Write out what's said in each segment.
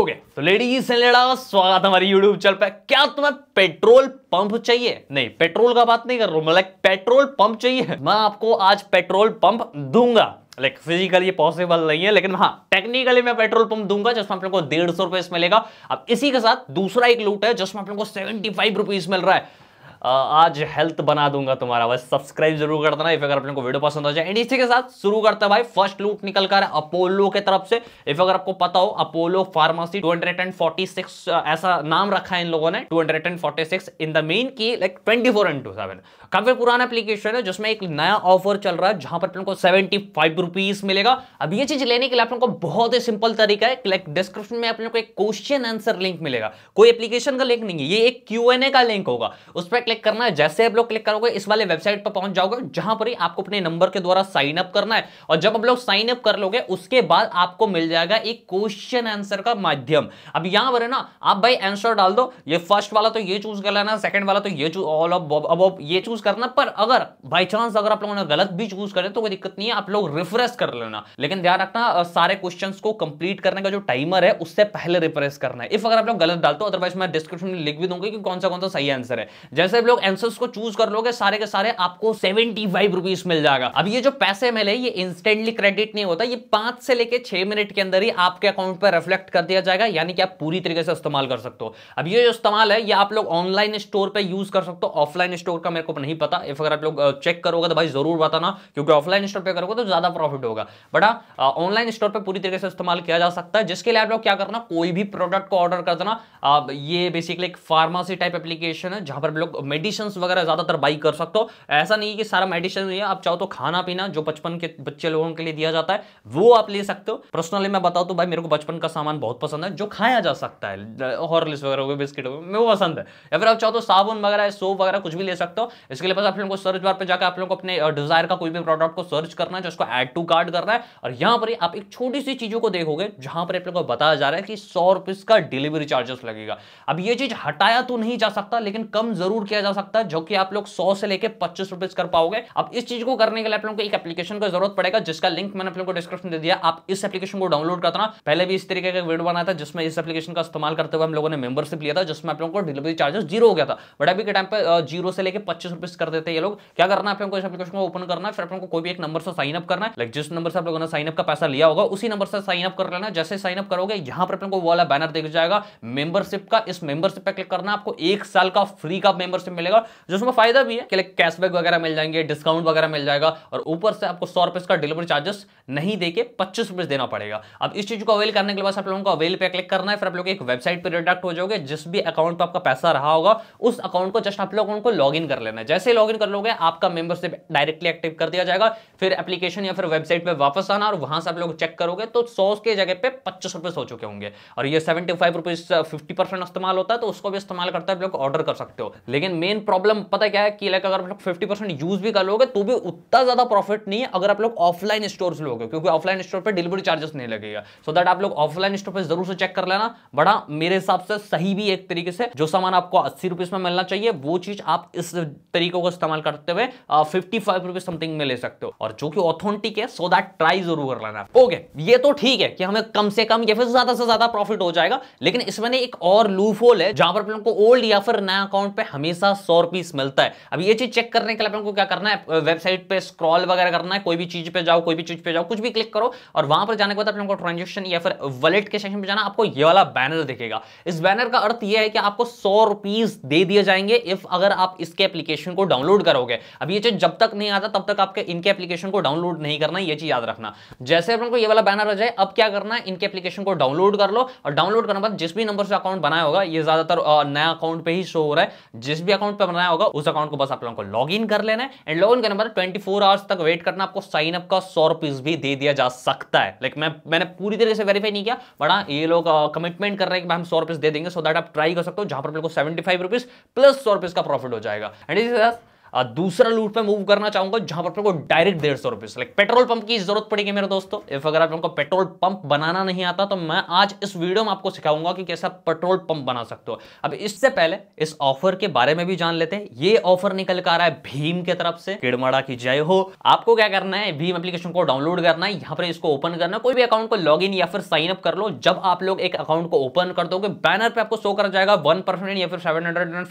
okay तो ladies and लेडा स्वागत हमारी यूट्यूब चैनल पे क्या तुम्हें पेट्रोल पंप चाहिए नहीं पेट्रोल का बात नहीं कर रहा हूं मतलब पेट्रोल पंप चाहिए मैं आपको आज पेट्रोल पंप दूंगा लाइक फिजिकली पॉसिबल नहीं है लेकिन हाँ टेक्निकली मैं पेट्रोल पंप दूंगा जिसमें आप लोग को डेढ़ सौ रुपए मिलेगा अब इसी के साथ दूसरा एक लूट है जिसमें आप लोग को सेवेंटी फाइव रुपीज मिल रहा है आज हेल्थ बना दूंगा तुम्हारा बस सब्सक्राइब जरूर कर देना इफ अगर अपने को वीडियो पसंद आ जाए एंड इसी के साथ शुरू करता है भाई फर्स्ट लूट निकल कर अपोलो के तरफ से इफ अगर आपको पता हो अपोलो फार्मासी 246 ऐसा नाम रखा है इन लोगों ने 246 इन द मेन की लाइक 24 फोर इंटू सेवन काफी पुराना एप्लीकेशन है जिसमें एक नया ऑफर चल रहा है जहां पर अपने को सेवेंटी फाइव रुपीज मिलेगा अब ये चीज लेने के लिए अपने को बहुत ही सिंपल तरीका है लाइक डिस्क्रिप्शन में अपने को एक क्वेश्चन आंसर लिंक मिलेगा कोई एप्लीकेशन का लिंक नहीं है ये एक क्यू एन ए का लिंक होगा उस पर क्लिक करना है जैसे आप लोग क्लिक करोगे इस वाले वेबसाइट पर पहुंच जाओगे जहां पर ही आपको अपने नंबर के द्वारा साइन अप करना है और जब आप लोग साइन अप कर लोगे उसके बाद आपको मिल जाएगा एक क्वेश्चन आंसर का माध्यम अब यहां पर है ना आप भाई आंसर डाल दो ये फर्स्ट वाला तो ये चूज कर लेना सेकंड वाला तो ये चूज ऑल ऑफ अब ये चूज करना पर अगर बाई चांस अगर आप लोगों ने गलत भी चूज करें तो कोई दिक्कत नहीं है आप लोग रिफ्रेश कर लेना लेकिन ध्यान रखना सारे क्वेश्चन को कंप्लीट करने का जो टाइमर है उससे पहले रिफ्रेश करना है इफ अगर आप लोग गलत डालते हो अदरवाइज मैं डिस्क्रिप्शन में लिख भी दूंगा कि कौन सा कौन सा सही आंसर है जैसे जब लोग आंसर्स को चूज कर लोगे सारे के सारे आपको सेवेंटी फाइव रुपीज मिल जाएगा अब ये जो पैसे मिले ये इंस्टेंटली क्रेडिट नहीं होता ये पांच से लेकर छह मिनट के अंदर ही आपके अकाउंट पर रिफ्लेक्ट कर दिया जाएगा यानी कि आप पूरी तरीके से इस्तेमाल कर सकते हो अब ये जो इस्तेमाल है ये आप लोग ऑनलाइन स्टोर पर यूज कर सकते हो ऑफलाइन स्टोर का मेरे को नहीं पता इफ अगर आप लोग चेक करोगे तो भाई जरूर बताना क्योंकि ऑफलाइन स्टोर पर करोगे तो ज्यादा प्रॉफिट होगा बट ऑनलाइन स्टोर पर पूरी तरीके से इस्तेमाल किया जा सकता है जिसके लिए आप लोग क्या करना कोई भी प्रोडक्ट को ऑर्डर कर देना ये बेसिकली एक फार्मासी टाइप एप्लीकेशन है जहां पर लोग मेडिसिन वगैरह ज़्यादातर बाई कर सकते हो ऐसा नहीं कि सारा मेडिसिन है आप चाहो तो खाना पीना जो बचपन के बच्चे लोगों के लिए दिया जाता है वो आप ले सकते हो पर्सनली मैं बताऊँ तो भाई मेरे को बचपन का सामान बहुत पसंद है जो खाया जा सकता है हॉर्लिस वगैरह बिस्किट हो गए पसंद है या फिर आप चाहो तो साबुन वगैरह सोप वगैरह कुछ भी ले सकते हो इसके लिए बस आप लोगों को सर्च बार पर जाकर आप लोगों को अपने डिजायर का कोई भी प्रोडक्ट को सर्च करना है जो उसको एड टू कार्ड करना है और यहाँ पर आप एक छोटी सी चीज़ों को देखोगे जहां पर आप लोगों को बताया जा रहा है कि सौ रुपीज़ का डिलीवरी चार्जेस लगेगा अब ये चीज़ हटाया तो नहीं जा सकता लेकिन कम जरूर किया जा सकता है जो कि आप लोग सौ से लेकर पच्चीस रुपए कर पाओगे अब इस चीज को करने के लिए आप लोगों को एक एप्लीकेशन का जरूरत पड़ेगा जिसका लिंक मैंने आप लोगों को डिस्क्रिप्शन दे दिया आप इस एप्लीकेशन को डाउनलोड करना पहले भी इस तरीके का वीडियो बना था जिसमें इस एप्लीकेशन का इस्तेमाल करते हुए हम लोगों ने मेंबरशिप लिया था जिसमें आप लोगों को डिलीवरी चार्जेस जीरो हो गया था बट अभी के टाइम पर जीरो से लेकर पच्चीस रुपए कर देते हैं ये लोग क्या करना आप लोगों को इस एप्लीकेशन को ओपन करना फिर आप लोगों को कोई भी एक नंबर से साइन अप करना है लाइक जिस नंबर से आप लोगों ने साइन अप का पैसा लिया होगा उसी नंबर से साइन अप कर लेना जैसे साइन अप करोगे यहां पर आप लोगों को वाला बैनर दिख जाएगा मेंबरशिप का इस मेंबरशिप पर क्लिक करना आपको एक साल का फ्री का मेंबरशिप सिस्टम मिलेगा जिसमें फायदा भी है कि कैशबैक वगैरह मिल जाएंगे डिस्काउंट वगैरह मिल जाएगा और ऊपर से आपको सौ रुपये का डिलीवरी चार्जेस नहीं देके पच्चीस रुपए देना पड़ेगा अब इस चीज को अवेल करने के बाद आप लोगों को अवेल पे क्लिक करना है फिर आप लोग एक वेबसाइट पर रिडक्ट हो जाओगे जिस भी अकाउंट पर आपका पैसा रहा होगा उस अकाउंट को जस्ट आप लोगों को लॉग कर लेना है जैसे लॉग कर लोगे आपका मेंबरशिप डायरेक्टली एक्टिव कर दिया जाएगा फिर एप्लीकेशन या फिर वेबसाइट पर वापस आना और वहां से आप लोग चेक करोगे तो सौ के जगह पे पच्चीस रुपए हो चुके होंगे और ये seventy five rupees fifty percent इस्तेमाल होता है तो उसको भी इस्तेमाल करते हैं आप लोग ऑर्डर कर सकते हो लेकिन मेन प्रॉब्लम पता क्या है कि लाइक अगर आप लोग फिफ्टी परसेंट यूज भी कर लोगे तो भी उतना ज्यादा प्रॉफिट नहीं है अगर आप लोग ऑफलाइन स्टोर से लोगे क्योंकि ऑफलाइन स्टोर पर डिलीवरी चार्जेस नहीं लगेगा सो so दैट आप लोग ऑफलाइन स्टोर पर जरूर से चेक कर लेना बड़ा मेरे हिसाब से सही भी एक तरीके से जो सामान आपको अस्सी रुपीज में मिलना चाहिए वो चीज आप इस तरीके को इस्तेमाल करते हुए फिफ्टी फाइव रुपीज समथिंग में ले सकते हो और जो कि ऑथेंटिक है सो दैट ट्राई जरूर कर लेना ओके ये तो ठीक है कि हमें कम से कम या फिर ज्यादा से ज्यादा प्रॉफिट हो जाएगा लेकिन इसमें एक और लूफ होल है जहां पर आप लोगों को ओल्ड या फिर नया अकाउंट पर हमेशा हमेशा सौ रुपीस मिलता है अब ये चीज चेक करने के लिए आपको क्या करना है वेबसाइट पे स्क्रॉल वगैरह करना है कोई भी चीज पे जाओ कोई भी चीज पे जाओ कुछ भी क्लिक करो और वहां पर जाने के बाद अपने को ट्रांजेक्शन या फिर वॉलेट के सेक्शन पे जाना आपको ये वाला बैनर दिखेगा इस बैनर का अर्थ यह है कि आपको सौ रुपीज दे दिए जाएंगे इफ अगर आप इसके एप्लीकेशन को डाउनलोड करोगे अब ये चीज जब तक नहीं आता तब तक आपके इनके एप्लीकेशन को डाउनलोड नहीं करना ये चीज याद रखना जैसे अपन को ये वाला बैनर आ जाए अब क्या करना है इनके एप्लीकेशन को डाउनलोड कर लो और डाउनलोड करने बाद जिस भी नंबर से अकाउंट बनाया होगा ये ज्यादातर नया अकाउंट पे ही शो हो रहा है जिस भी अकाउंट पर बनाया होगा उस अकाउंट को बस आप लोगों को लॉग इन कर लेना है एंड लॉग इन करने पर ट्वेंटी फोर आवर्स तक वेट करना आपको साइन अप का सौ रुपीज भी दे दिया जा सकता है लाइक मैं मैंने पूरी तरीके से वेरीफाई नहीं किया बड़ा हाँ, ये लोग कमिटमेंट कर रहे हैं कि हम सौ रुपीज दे देंगे सो दैट आप ट्राई कर सकते हो जहां पर मेरे को सेवेंटी फाइव रुपीज प्लस सौ रुपीज का प्रॉफिट हो जाएगा एंड इसी तरह दूसरा लूट पे मूव करना चाहूंगा जहां पर को डायरेक्ट डेढ़ सौ रुपए लाइक पेट्रोल पंप की जरूरत पड़ेगी मेरे दोस्तों इफ अगर आप लोगों को पेट्रोल पंप बनाना नहीं आता तो मैं आज इस वीडियो में आपको सिखाऊंगा कि कैसा पेट्रोल पंप बना सकते हो अब इससे पहले इस ऑफर के बारे में भी जान लेते हैं ये ऑफर निकल कर आ रहा है भीम के तरफ से किड़मड़ा की जय हो आपको क्या करना है भीम एप्लीकेशन को डाउनलोड करना है यहाँ पर इसको ओपन करना कोई भी अकाउंट को लॉग या फिर साइन अप कर लो जब आप लोग एक अकाउंट को ओपन कर दोगे बैनर पर आपको शो कर जाएगा वन या फिर सेवन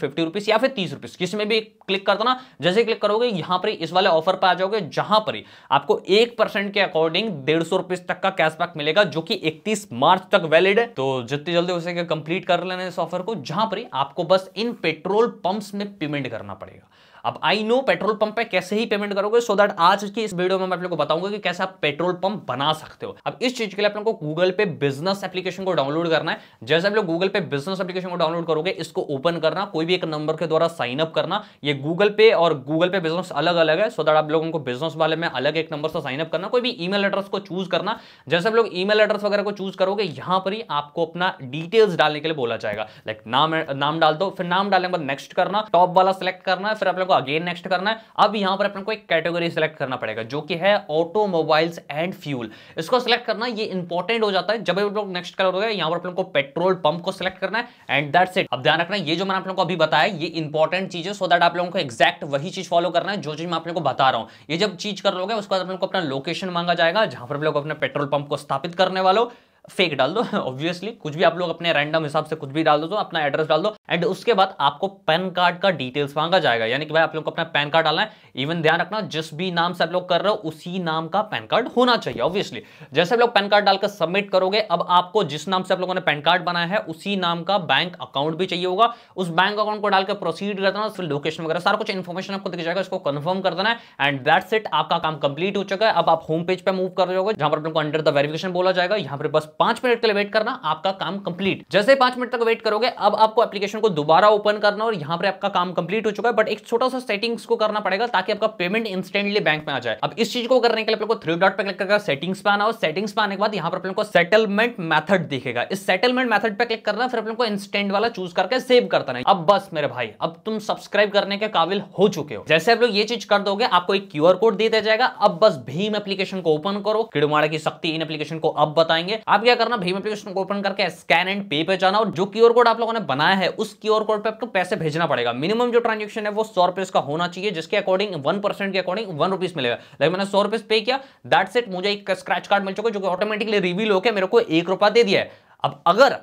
या फिर तीस रुपीज किसी में भी क्लिक कर दो ना जैसे क्लिक करोगे यहां पर इस वाले ऑफर पर आ जाओगे जहां पर आपको एक परसेंट के अकॉर्डिंग डेढ़ सौ रुपए तक का कैशबैक मिलेगा जो कि इकतीस मार्च तक वैलिड है तो जितनी जल्दी हो सके कंप्लीट कर लेना इस ऑफर को जहां पर आपको बस इन पेट्रोल पंप्स में पेमेंट करना पड़ेगा अब आई नो पेट्रोल पंप पे कैसे ही पेमेंट करोगे सो so दैट आज की इस वीडियो में मैं आप लोग को बताऊंगा कि कैसे आप पेट्रोल पंप बना सकते हो अब इस चीज के लिए आप लोगों को गूगल पे बिजनेस एप्लीकेशन को डाउनलोड करना है जैसे आप लोग गूगल पे बिजनेस एप्लीकेशन को डाउनलोड करोगे इसको ओपन करना कोई भी एक नंबर के द्वारा साइन अप करना ये गूगल पे और गूगल पे बिजनेस अलग अलग है सो दैट आप लोगों को बिजनेस वाले में अलग एक नंबर से साइन अप करना कोई भी ईमेल एड्रेस को चूज करना जैसे आप लोग ईमेल एड्रेस वगैरह को चूज करोगे यहां पर ही आपको अपना डिटेल्स डालने के लिए बोला जाएगा लाइक नाम नाम डाल दो फिर नाम डालने के बाद नेक्स्ट करना टॉप वाला सिलेक्ट करना है फिर आप लोग अगेन नेक्स्ट करना है अब यहां पर अपने को एक कैटेगरी सिलेक्ट करना पड़ेगा जो कि है ऑटोमोबाइल्स एंड फ्यूल इसको सिलेक्ट करना ये इंपॉर्टेंट हो जाता है जब आप लोग नेक्स्ट कलर हो गया यहां पर अपने को पेट्रोल पंप को सिलेक्ट करना है एंड दैट्स इट अब ध्यान रखना ये जो मैंने आप लोगों को अभी बताया ये इंपॉर्टेंट चीज है सो दैट आप लोगों को एक्जैक्ट वही चीज फॉलो करना है जो चीज मैं आप लोगों को बता रहा हूं ये जब चीज कर लोगे उसके बाद अपने को अपना लोकेशन मांगा जाएगा जहां पर लोग अपने पेट्रोल पंप को स्थापित करने वालों फेक डाल दो ऑब्वियसली कुछ भी आप लोग अपने रैंडम हिसाब से कुछ भी डाल दो तो अपना एड्रेस डाल दो एंड उसके बाद आपको पैन कार्ड का डिटेल्स मांगा जाएगा यानी कि भाई आप लोग को अपना पैन कार्ड डालना है इवन ध्यान रखना जिस भी नाम से आप लोग कर रहे हो उसी नाम का पैन कार्ड होना चाहिए ऑब्वियसली जैसे आप लोग पैन कार्ड डालकर सबमिट करोगे अब आपको जिस नाम से आप लोगों ने पैन कार्ड बनाया है उसी नाम का बैंक अकाउंट भी चाहिए होगा उस बैंक अकाउंट को डालकर प्रोसीड कर देना फिर लोकेशन वगैरह सारा कुछ इन्फॉर्मेशन आपको दिख जाएगा उसको कन्फर्म कर देना है एंड दैट्स इट आपका काम कंप्लीट हो चुका है अब आप होम पेज पर मूव कर रहे हो जहां पर आप लोग अंडर द वेरिफिकेशन बोला जाएगा यहाँ पर बस पांच मिनट के लिए वेट करना आपका काम कंप्लीट जैसे पांच मिनट तक वेट करोगे अब आपको एप्लीकेशन को दोबारा ओपन करना और यहाँ पर आपका काम कंप्लीट हो चुका है बट एक छोटा सा सेटिंग्स को करना पड़ेगा ताकि आपका पेमेंट इंस्टेंटली बैंक में आ जाए अब इस चीज को करने के लिए आपको थ्री डॉट पर क्लिक करके सेटिंग्स पे आना और सेटिंग्स पे आने के बाद यहाँ पर को सेटलमेंट मैथड दिखेगा इस सेटलमेंट मैथड पर क्लिक करना फिर अपन इंस्टेंट वाला चूज करके सेव करता है अब बस मेरे भाई अब तुम सब्सक्राइब करने के काबिल हो चुके हो जैसे आप लोग ये चीज कर दोगे आपको एक क्यू कोड दे दिया जाएगा अब बस भीम एप्लीकेशन को ओपन करो किड़माड़ा की शक्ति इन एप्लीकेशन को अब बताएंगे आप आप क्या करना भीम एप्लीकेशन को ओपन करके स्कैन एंड पे पे जाना और जो क्यूर कोड आप लोगों ने बनाया है उस क्यूर कोड पे आपको पैसे भेजना पड़ेगा मिनिमम जो ट्रांजेक्शन है वो सौ रुपए का होना चाहिए जिसके अकॉर्डिंग वन परसेंट के अकॉर्डिंग वन रुपीज मिलेगा लेकिन मैंने सौ रुपए पे किया दैट सेट मुझे एक स्क्रैच कार्ड मिल चुका है जो कि ऑटोमेटिकली रिव्यू होकर मेरे को एक रुपया दे दिया है अब अगर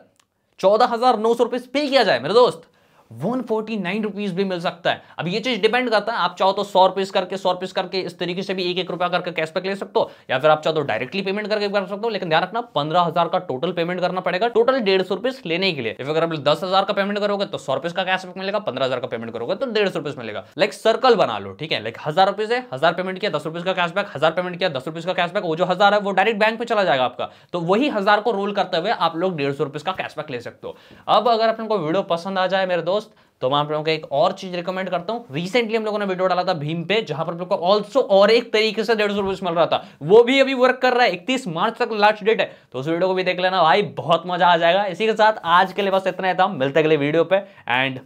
चौदह हजार नौ सौ रुपए पे किया जाए मेरे दोस्त वन फोर्टी नाइन रुपीज भी मिल सकता है अब ये चीज डिपेंड करता है आप चाहो तो सौ रुपीज करके सौ रुपीज करके इस तरीके से भी एक एक रुपया करके कैशबैक ले सकते हो या फिर आप चाहो तो डायरेक्टली पेमेंट करके कर सकते हो लेकिन ध्यान रखना पंद्रह हजार का टोटल पेमेंट करना पड़ेगा टोटल डेढ़ सौ रुपीज लेने के लिए अगर आप दस हजार का पेमेंट करोगे तो सौ रुपीज का कैशबैक मिलेगा पंद्रह हजार का पेमेंट करोगे तो डेढ़ सौ रुपीज मिलेगा लाइक सर्कल बना लो ठीक है लाइक हजार रुपीज है हजार पेमेंट किया दस रुपीज का कैशबैक हजार पेमेंट किया दस रुपीज का कैशबैक वो जो हजार है वो डायरेक्ट बैंक में चला जाएगा आपका तो वही हजार को रोल करते हुए आप लोग डेढ़ सौ रुपीज का कैशबैक ले सकते हो अब अगर अपने को वीडियो पसंद आ जाए मेरे दोस्त तो मैं आप लोगों को एक और चीज रिकमेंड करता हूँ रिसेंटली हम लोगों ने वीडियो डाला था भीम पे जहां पर को ऑल्सो और एक तरीके से डेढ़ सौ मिल रहा था वो भी अभी वर्क कर रहा है इकतीस मार्च तक लास्ट डेट है तो उस वीडियो को भी देख लेना भाई बहुत मजा आ जाएगा इसी के साथ आज के लिए बस इतना ही था मिलते अगले वीडियो पे एंड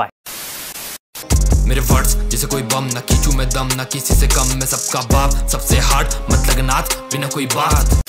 बाय मेरे वर्ड्स जैसे कोई बम ना खींचू मैं दम ना किसी से कम मैं सबका बाप सबसे हार्ड मत मतलब लगनाथ बिना कोई बात